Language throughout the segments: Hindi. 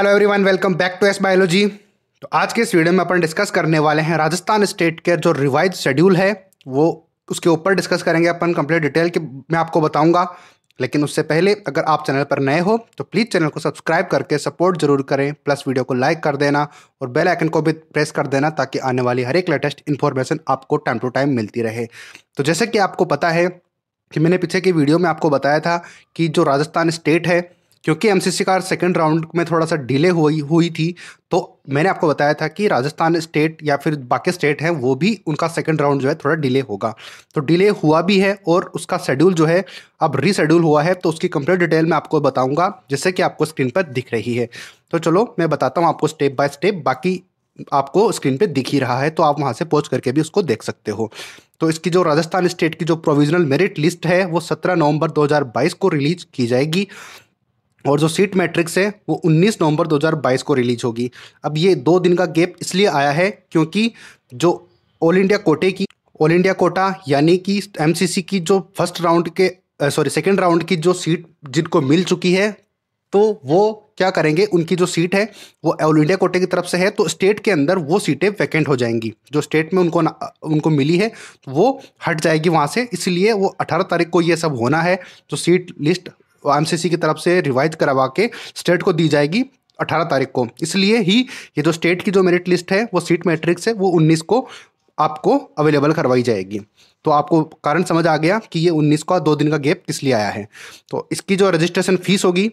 hello everyone welcome back to S biology तो आज के इस वीडियो में अपन डिस्कस करने वाले हैं राजस्थान स्टेट के जो रिवाइज शेड्यूल है वो उसके ऊपर डिस्कस करेंगे अपन कंप्लीट डिटेल के मैं आपको बताऊंगा लेकिन उससे पहले अगर आप चैनल पर नए हो तो प्लीज़ चैनल को सब्सक्राइब करके सपोर्ट जरूर करें प्लस वीडियो को लाइक कर देना और बेल आइकन को भी प्रेस कर देना ताकि आने वाली हर एक लेटेस्ट इन्फॉर्मेशन आपको टाइम टू टाइम मिलती रहे तो जैसे कि आपको पता है कि मैंने पीछे की वीडियो में आपको बताया था कि जो राजस्थान स्टेट है क्योंकि एम सी कार सेकेंड राउंड में थोड़ा सा डिले हुई हुई थी तो मैंने आपको बताया था कि राजस्थान स्टेट या फिर बाकी स्टेट हैं वो भी उनका सेकेंड राउंड जो है थोड़ा डिले होगा तो डिले हुआ भी है और उसका शेड्यूल जो है अब रीशेड्यूल हुआ है तो उसकी कंप्लीट डिटेल मैं आपको बताऊँगा जिससे कि आपको स्क्रीन पर दिख रही है तो चलो मैं बताता हूँ आपको स्टेप बाय स्टेप बाकी आपको स्क्रीन पे दिख ही रहा है तो आप वहाँ से पहुँच करके भी उसको देख सकते हो तो इसकी जो राजस्थान स्टेट की जो प्रोविजनल मेरिट लिस्ट है वो 17 नवंबर 2022 को रिलीज की जाएगी और जो सीट मैट्रिक्स है वो 19 नवंबर 2022 को रिलीज होगी अब ये दो दिन का गैप इसलिए आया है क्योंकि जो ऑल इंडिया कोटे की ऑल इंडिया कोटा यानी कि एम की जो फर्स्ट राउंड के सॉरी सेकेंड राउंड की जो सीट जिनको मिल चुकी है तो वो क्या करेंगे उनकी जो सीट है वो ऑल इंडिया कोटे की तरफ से है तो स्टेट के अंदर वो सीटें वैकेंट हो जाएंगी जो स्टेट में उनको न, उनको मिली है तो वो हट जाएगी वहाँ से इसलिए वो 18 तारीख को ये सब होना है जो सीट लिस्ट एम की तरफ से रिवाइज करवा के स्टेट को दी जाएगी 18 तारीख को इसलिए ही ये जो स्टेट की जो मेरिट लिस्ट है वो सीट मैट्रिक्स है वो 19 को आपको अवेलेबल करवाई जाएगी तो आपको कारण समझ आ गया कि ये 19 का दो दिन का गैप किस लिए आया है तो इसकी जो रजिस्ट्रेशन फीस होगी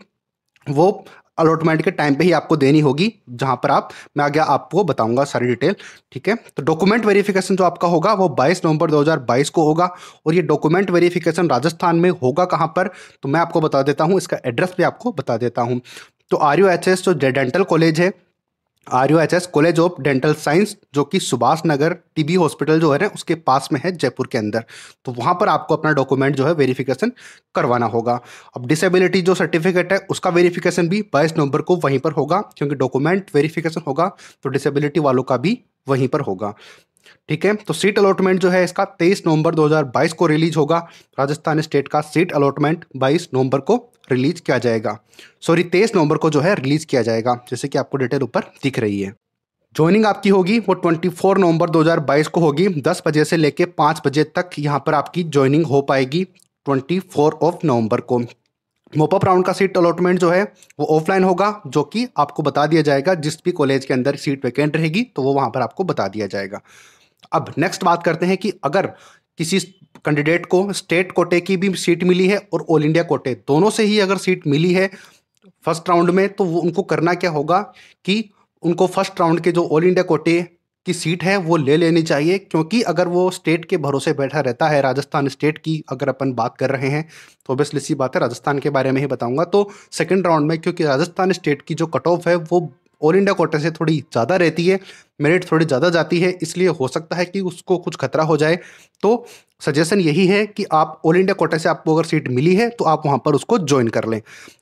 वो अलॉटमेंट के टाइम पे ही आपको देनी होगी जहाँ पर आप मैं आगे आपको बताऊंगा सारी डिटेल ठीक है तो डॉक्यूमेंट वेरिफिकेशन जो आपका होगा वो 22 नवंबर 2022 को होगा और ये डॉक्यूमेंट वेरिफिकेशन राजस्थान में होगा कहाँ पर तो मैं आपको बता देता हूँ इसका एड्रेस भी आपको बता देता हूँ तो आर यू एच एस जो डेंटल कॉलेज है R U H S college of dental science जो कि सुभाष नगर टीबी हॉस्पिटल जो है ना उसके पास में है जयपुर के अंदर तो वहाँ पर आपको अपना डॉक्यूमेंट जो है वेरिफिकेशन करवाना होगा अब डिसेबिलिटी जो सर्टिफिकेट है उसका वेरिफिकेशन भी बाईस नवंबर को वहीं पर होगा क्योंकि डॉक्यूमेंट वेरिफिकेशन होगा तो डिसेबिलिटी वालों का भी वहीं पर होगा ठीक है तो सीट अलॉटमेंट जो है इसका 23 नवंबर 2022 को रिलीज होगा राजस्थान स्टेट का सीट अलॉटमेंट 22 नवंबर को रिलीज किया जाएगा सॉरी तेईस नवंबर को जो है रिलीज किया जाएगा जैसे कि आपको डिटेल ऊपर दिख रही है ज्वाइनिंग आपकी होगी वो 24 नवंबर 2022 को होगी 10 बजे से लेके 5 बजे तक यहाँ पर आपकी ज्वाइनिंग हो पाएगी 24 ऑफ नवंबर को मोपअप राउंड का सीट अलॉटमेंट जो है वो ऑफलाइन होगा जो कि आपको बता दिया जाएगा जिस भी कॉलेज के अंदर सीट वैकेंट रहेगी तो वो वहाँ पर आपको बता दिया जाएगा अब नेक्स्ट बात करते हैं कि अगर किसी कैंडिडेट को स्टेट कोटे की भी सीट मिली है और ऑल इंडिया कोटे दोनों से ही अगर सीट मिली है फर्स्ट राउंड में तो वो उनको करना क्या होगा कि उनको फर्स्ट राउंड के जो ऑल इंडिया कोटे की सीट है वो ले लेनी चाहिए क्योंकि अगर वो स्टेट के भरोसे बैठा रहता है राजस्थान स्टेट की अगर अपन बात कर रहे हैं तो ऑब्वियसली सी बात है राजस्थान के बारे में ही बताऊंगा तो सेकंड राउंड में क्योंकि राजस्थान स्टेट की जो कट ऑफ है वो ऑल इंडिया कोटा से थोड़ी ज़्यादा रहती है मेरिट थोड़ी ज़्यादा जाती है इसलिए हो सकता है कि उसको कुछ खतरा हो जाए तो सजेशन यही है कि आप ऑल इंडिया कोटा से आपको अगर सीट मिली है तो आप वहाँ पर उसको ज्वाइन कर लें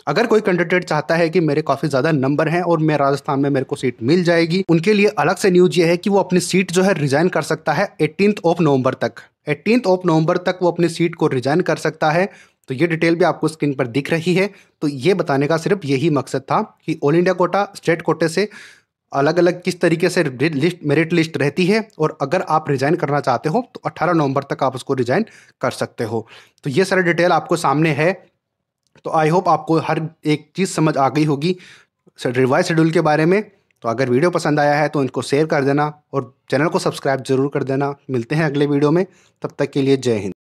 अगर कोई कैंडिडेट चाहता है कि मेरे काफ़ी ज़्यादा नंबर हैं और मैं राजस्थान में मेरे को सीट मिल जाएगी उनके लिए अलग से न्यूज़ ये है कि वो अपनी सीट जो है रिज़ाइन कर सकता है एटीनथ ऑफ नवंबर तक एटीनथ ऑफ नवंबर तक वो अपनी सीट को रिज़ाइन कर सकता है तो ये डिटेल भी आपको स्क्रीन पर दिख रही है तो ये बताने का सिर्फ यही मकसद था कि ऑल इंडिया कोटा स्टेट कोटे से अलग अलग किस तरीके से लिस्ट मेरिट लिस्ट रहती है और अगर आप रिजाइन करना चाहते हो तो 18 नवंबर तक आप उसको रिजाइन कर सकते हो तो ये सारा डिटेल आपको सामने है तो आई होप आपको हर एक चीज़ समझ आ गई होगी रिवाइज शेड्यूल के बारे में तो अगर वीडियो पसंद आया है तो इनको शेयर कर देना और चैनल को सब्सक्राइब जरूर कर देना मिलते हैं अगले वीडियो में तब तक के लिए जय हिंद